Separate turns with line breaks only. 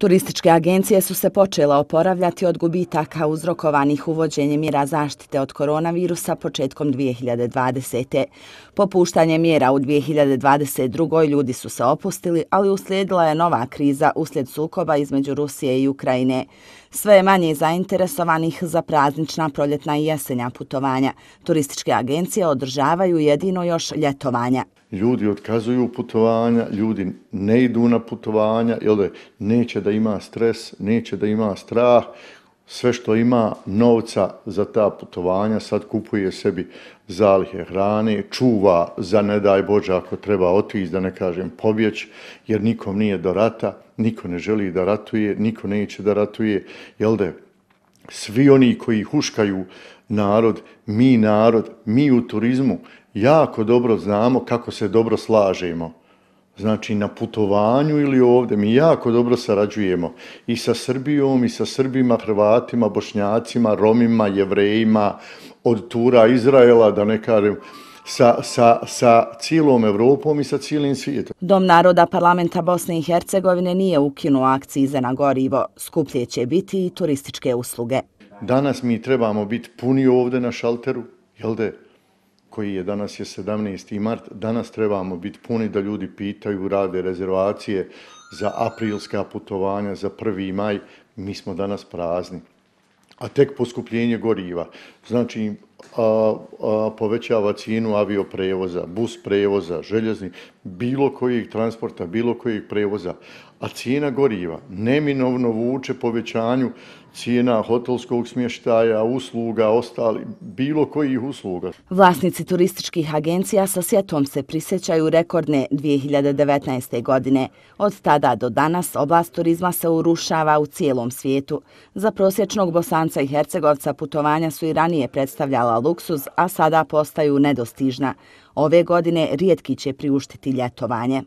Turističke agencije su se počela oporavljati od gubitaka uzrokovanih uvođenje mjera zaštite od koronavirusa početkom 2020. Popuštanje mjera u 2022. ljudi su se opustili, ali uslijedila je nova kriza uslijed sukoba između Rusije i Ukrajine. Sve je manje zainteresovanih za praznična proljetna i jesenja putovanja. Turističke agencije održavaju jedino još ljetovanja.
Ljudi otkazuju putovanja, ljudi ne idu na putovanja, jel neće da da ima stres, neće da ima strah, sve što ima novca za ta putovanja, sad kupuje sebi zalihe hrane, čuva za ne daj Bože ako treba otići, da ne kažem pobjeć, jer nikom nije do rata, niko ne želi da ratuje, niko neće da ratuje, jel da svi oni koji huškaju narod, mi narod, mi u turizmu, jako dobro znamo kako se dobro slažemo znači na putovanju ili ovde. Mi jako dobro sarađujemo i sa Srbijom, i sa Srbima, Hrvatima, Bošnjacima, Romima, Jevrejima, od Tura, Izraela, da ne kažem, sa, sa, sa cijelom Evropom i sa cijelim svijetom.
Dom naroda parlamenta Bosne i Hercegovine nije ukinuo akciji za Nagorivo. Skuplje će biti i turističke usluge.
Danas mi trebamo biti puni ovde na šalteru, jel da je? koji je danas je 17. mart, danas trebamo biti puni da ljudi pitaju, rade rezervacije za aprilska putovanja, za 1. maj, mi smo danas prazni. A tek poskupljenje goriva. Znači, povećava cijenu avioprevoza, bus prevoza, željezni, bilo kojih transporta, bilo kojih prevoza, a cijena goriva neminovno vuče povećanju cijena hotelskog smještaja, usluga, ostali, bilo kojih usluga.
Vlasnici turističkih agencija sa sjetom se prisjećaju rekordne 2019. godine. Od tada do danas oblast turizma se urušava u cijelom svijetu. Za prosječnog Bosanca i Hercegovca putovanja su i ranije predstavljala postala luksuz, a sada postaju nedostižna. Ove godine rijetki će priuštiti ljetovanje.